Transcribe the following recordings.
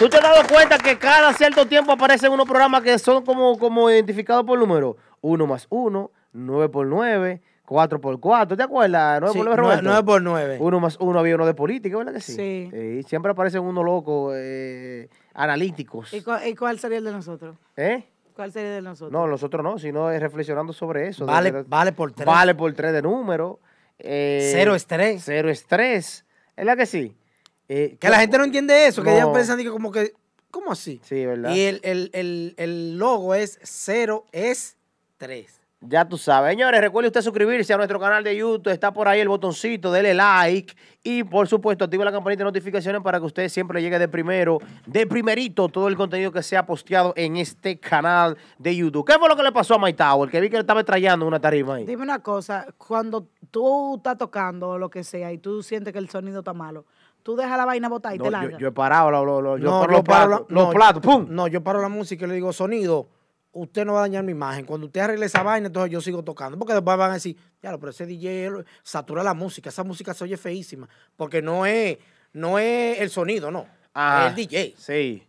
¿Tú te has dado cuenta que cada cierto tiempo aparecen unos programas que son como, como identificados por número? 1 más 1, 9 por 9, 4 por 4, ¿te acuerdas? 9 por 9, 1 más 1 había uno de política, ¿verdad que sí? Sí. Eh, siempre aparecen unos locos eh, analíticos. ¿Y, cuál sería el de nosotros? ¿Eh? ¿Cuál sería el de nosotros? No, nosotros no, sino es eh, reflexionando sobre eso. Vale, vale por 3. Vale por 3 de número. Eh, cero estrés. Cero estrés. ¿Es la que sí? Eh, que la gente no entiende eso, que ya ellos que como que, ¿cómo así? Sí, ¿verdad? Y el, logo es 0 es 3. Ya tú sabes. Señores, recuerde usted suscribirse a nuestro canal de YouTube. Está por ahí el botoncito, dele like. Y por supuesto, activa la campanita de notificaciones para que usted siempre le llegue de primero, de primerito, todo el contenido que sea posteado en este canal de YouTube. ¿Qué fue lo que le pasó a My Tower? Que vi que le estaba trayendo una tarima ahí. Dime una cosa, cuando tú estás tocando o lo que sea y tú sientes que el sonido está malo, Tú dejas la vaina botada y te la Yo, he parado los, platos, ¡pum! No, yo paro la música y le digo, sonido, usted no va a dañar mi imagen. Cuando usted arregle esa vaina, entonces yo sigo tocando. Porque después van a decir, ya, pero ese DJ satura la música. Esa música se oye feísima. Porque no es, no es el sonido, no. es el ah, DJ. Sí.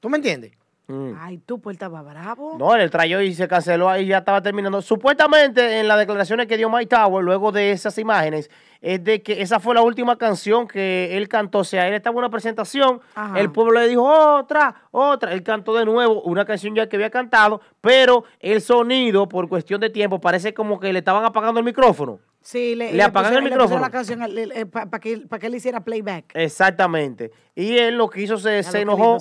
¿Tú me entiendes? Mm. Ay, tú, pues estaba bravo. No, él trayó y se canceló ahí, ya estaba terminando. Supuestamente, en las declaraciones que dio Mike Tower, luego de esas imágenes, es de que esa fue la última canción que él cantó. O sea, él estaba en una presentación, el pueblo le dijo otra, otra. Él cantó de nuevo una canción ya que había cantado, pero el sonido, por cuestión de tiempo, parece como que le estaban apagando el micrófono. Sí, le, le, el micrófono. la canción eh, eh, para que, que, él hiciera playback. Exactamente. Y él lo que hizo se, se enojó.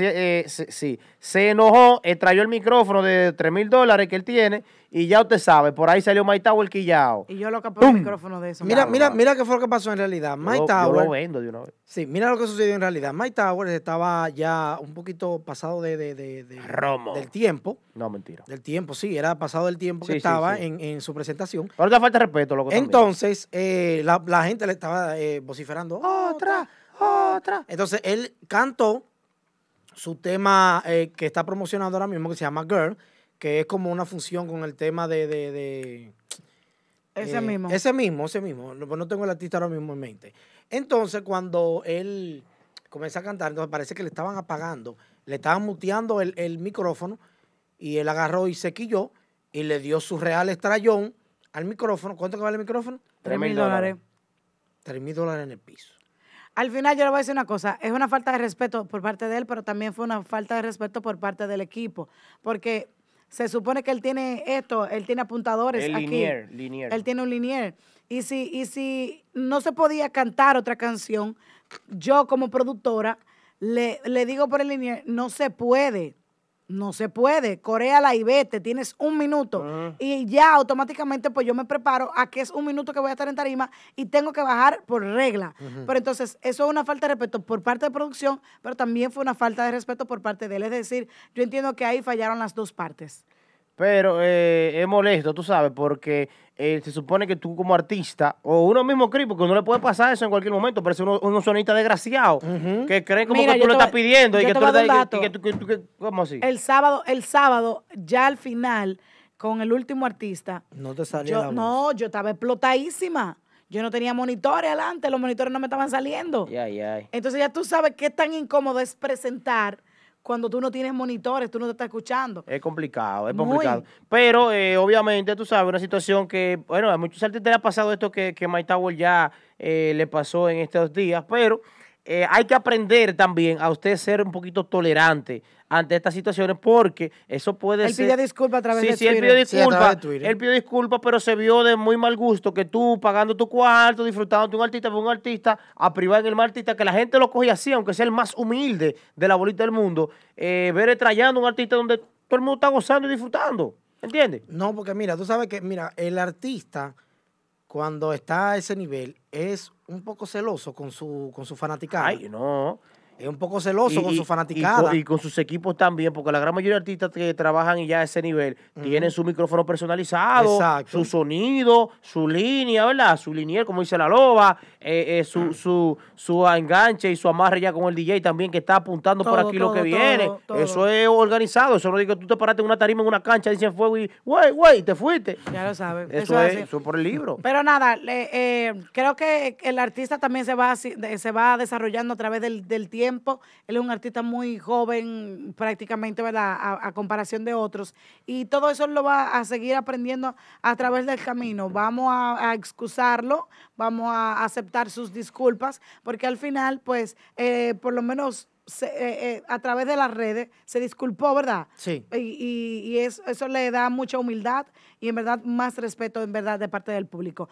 Eh, se, sí, se enojó, extrayó el micrófono de 3 mil dólares que él tiene. Y ya usted sabe, por ahí salió Mike Tower quillao. Y yo lo puse el micrófono de eso. Mira, mira, mira qué fue lo que pasó en realidad. Mike yo, Tower. Yo lo vendo de una vez. Sí, mira lo que sucedió en realidad. Mike Tower estaba ya un poquito pasado de, de, de, del tiempo. No, mentira. Del tiempo, sí, era pasado el tiempo que estaba En, en, su presentación. Ahora falta respeto, lo que Entonces, eh, la, la, gente le estaba eh, vociferando, otra, otra. Entonces, él cantó su tema eh, que está promocionando ahora mismo, que se llama Girl, que es como una función con el tema de... ese mismo. Ese mismo, ese mismo. No, pues no tengo el artista ahora mismo en mente. Entonces, cuando él comienza a cantar, entonces parece que le estaban apagando, le estaban muteando el micrófono y él agarró y se quilló y le dio su real estrellón al micrófono. ¿Cuánto que vale el micrófono? Tres mil dólares. Tres mil dólares en el piso. Al final yo le voy a decir una cosa, es una falta de respeto por parte de él, pero también fue una falta de respeto por parte del equipo, porque se supone que él tiene esto, él tiene apuntadores el aquí. linier. Linier. Él tiene un linier. Y si, y si no se podía cantar otra canción, yo como productora le, le digo por el linier, no se puede. No se puede. Corea la y vete, tienes un minuto. Y ya automáticamente, pues yo me preparo a que es un minuto que voy a estar en tarima y tengo que bajar por regla. Pero entonces, eso es una falta de respeto por parte de producción, pero también fue una falta de respeto por parte de él. Es decir, yo entiendo que ahí fallaron las dos partes. Pero eh, es molesto, tú sabes, porque eh, se supone que tú como artista, o uno mismo cree, porque uno le puede pasar eso en cualquier momento, pero es un sonista desgraciado, que cree como que tú lo estás pidiendo y que, tú le das, y que tú que, ¿cómo así? El sábado, el sábado, ya al final, con el último artista. No te salió yo, No, yo estaba explotadísima. Yo no tenía monitores adelante, los monitores no me estaban saliendo. Entonces ya tú sabes qué tan incómodo es presentar cuando tú no tienes monitores, tú no te estás escuchando. Es complicado, es complicado. Pero eh, obviamente, tú sabes, una situación que, bueno, a muchos artistas le ha pasado esto que, que Mike ya eh, le pasó en estos días, pero eh, hay que aprender también a usted ser un poquito tolerante ante estas situaciones porque eso puede ser... Él pidió disculpa a través de Él disculpa, él disculpas, pero se vio de muy mal gusto que tú pagando tu cuarto, disfrutando de un artista, de un artista, a privar en el más artista, que la gente lo coge así, aunque sea el más humilde de la bolita del mundo, eh, ver a un artista donde todo el mundo está gozando y disfrutando. ¿Entiendes? No, porque mira, tú sabes que, mira, el artista cuando está a ese nivel, es un poco celoso con su, con su fanaticada. Ay, no. Es un poco celoso con su fanaticada. Y con, sus equipos también, porque la gran mayoría de artistas que trabajan y ya a ese nivel tienen su micrófono personalizado, su sonido, su línea, ¿verdad? Su lineal, como dice la loba, eh, eh, mm. su, su, enganche y su amarre ya con el DJ también que está apuntando por aquí lo que viene. Eso es organizado. Eso no digo que tú te paraste en una tarima, en una cancha, dicen fuego y, güey, te fuiste. Ya lo sabes. Eso, es, por el libro. Pero nada, eh, creo que el artista también se va, se va desarrollando a través del tiempo él es un artista muy joven prácticamente, ¿verdad? A, comparación de otros. Y todo eso lo va a seguir aprendiendo a través del camino. Vamos a, excusarlo, vamos a aceptar sus disculpas, porque al final, pues, eh, por lo menos eh, eh, a través de las redes se disculpó, ¿verdad? Sí. Y, eso, eso, le da mucha humildad y en verdad más respeto en verdad de parte del público.